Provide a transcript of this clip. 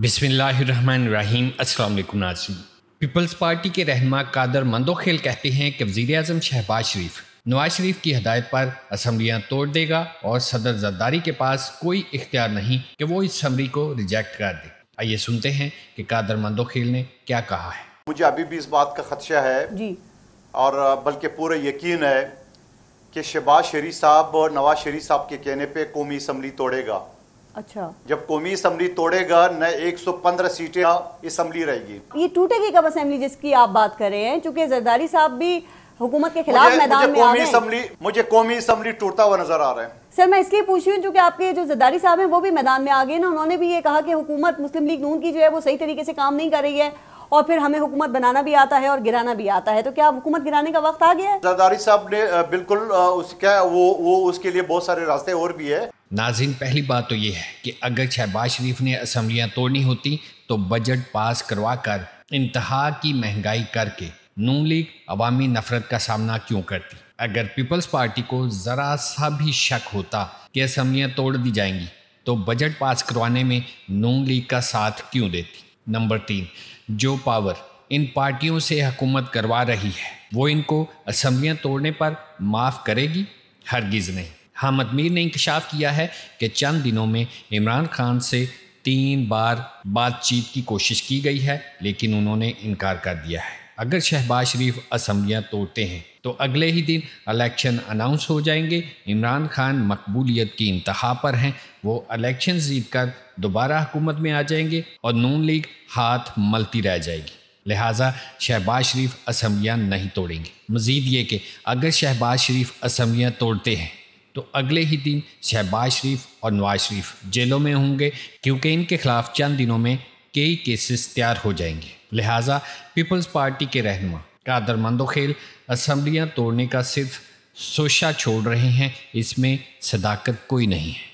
बिसमीम Aslam नाजन peoples party के रहनमा कादर मंदोखेल कहते हैं कि वजीर अजम शहबाज शरीफ नवाज शरीफ की हदायत पर असम्बलियाँ तोड़ देगा और सदर जरदारी के पास कोई इख्तियार नहीं कि वो इस असम्बली को रिजेक्ट कर दे आइए सुनते हैं कि कादर मंदोखेल ने क्या कहा है मुझे अभी भी इस बात का खदशा है जी और बल्कि पूरा यकीन है कि शहबाज शरीफ साहब और नवाज शरीफ साहब के कहने पर कौमी असम्बली तोड़ेगा अच्छा जब कौमी असम्बली तोड़ेगा न 115 सीटें इस असम्बली रहेगी ये टूटेगी कब असम्बली जिसकी आप बात कर रहे हैं क्योंकि जरदारी साहब भी हुकूमत के खिलाफ मैदान में आ मुझे कौमी असम्बली टूटता हुआ नजर आ रहा है सर मैं इसलिए पूछ रही हूँ क्योंकि आपके जो जरदारी साहब हैं वो भी मैदान में आ गए ना उन्होंने भी ये कहा कि हुकूमत मुस्लिम लीग नून की जो है वो सही तरीके से काम नहीं कर रही है और फिर हमें हुकूमत बनाना भी आता है और गिराना भी आता है तो क्या हुकूमत गिराने का वक्त आ गया है जरदारी साहब ने बिल्कुल उसका वो वो उसके लिए बहुत सारे रास्ते और भी है नाजिन पहली बात तो ये है कि अगर शहबाज शरीफ ने असम्बलियाँ तोड़नी होती तो बजट पास करवा कर इंतहा की महंगाई करके नून लीग अवामी नफरत का सामना क्यों करती अगर पीपल्स पार्टी को ज़रा सा भी शक होता कि असम्बलियाँ तोड़ दी जाएंगी तो बजट पास करवाने में नून लीग का साथ क्यों देती नंबर तीन जो पावर इन पार्टियों से हकूमत करवा रही है वो इनको असम्बलियाँ तोड़ने पर माफ़ करेगी हरगिज़ नहीं हामद मीर ने इंकशाफ किया है कि चंद दिनों में इमरान खान से तीन बार बातचीत की कोशिश की गई है लेकिन उन्होंने इनकार कर दिया है अगर शहबाज शरीफ असम्बलियाँ तोड़ते हैं तो अगले ही दिन इलेक्शन अनाउंस हो जाएंगे इमरान खान मकबूलियत की इंतहा पर हैं वो इलेक्शन जीत कर दोबारा हुकूमत में आ जाएंगे और नून लीग हाथ मलती रह जाएगी लिहाजा शहबाज शरीफ असम्बलियाँ नहीं तोड़ेंगे मज़ीद ये कि अगर शहबाज शरीफ असम्बलियाँ तोड़ते हैं तो अगले ही दिन शहबाज शरीफ और नवाज शरीफ जेलों में होंगे क्योंकि इनके खिलाफ चंद दिनों में कई केसेस तैयार हो जाएंगे लिहाजा पीपल्स पार्टी के रहनुमा कादर मंदोखेल असम्बलियाँ तोड़ने का सिर्फ सोशा छोड़ रहे हैं इसमें सदाकत कोई नहीं है